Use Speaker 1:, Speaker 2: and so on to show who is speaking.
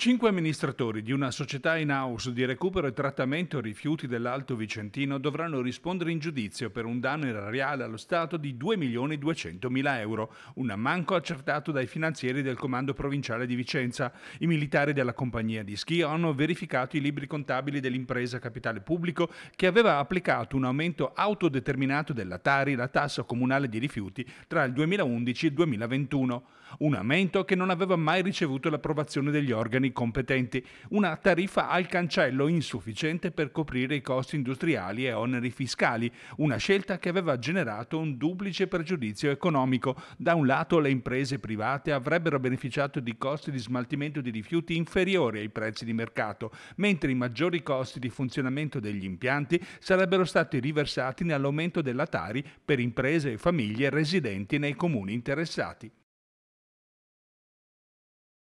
Speaker 1: Cinque amministratori di una società in house di recupero e trattamento rifiuti dell'Alto Vicentino dovranno rispondere in giudizio per un danno erariale allo Stato di 2.200.000 euro, un ammanco accertato dai finanzieri del Comando Provinciale di Vicenza. I militari della compagnia di Schio hanno verificato i libri contabili dell'impresa Capitale Pubblico che aveva applicato un aumento autodeterminato della Tari, la tassa comunale di rifiuti, tra il 2011 e il 2021, un aumento che non aveva mai ricevuto l'approvazione degli organi governi competenti, una tariffa al cancello insufficiente per coprire i costi industriali e oneri fiscali, una scelta che aveva generato un duplice pregiudizio economico. Da un lato le imprese private avrebbero beneficiato di costi di smaltimento di rifiuti inferiori ai prezzi di mercato, mentre i maggiori costi di funzionamento degli impianti sarebbero stati riversati nell'aumento della Tari per imprese e famiglie residenti nei comuni interessati.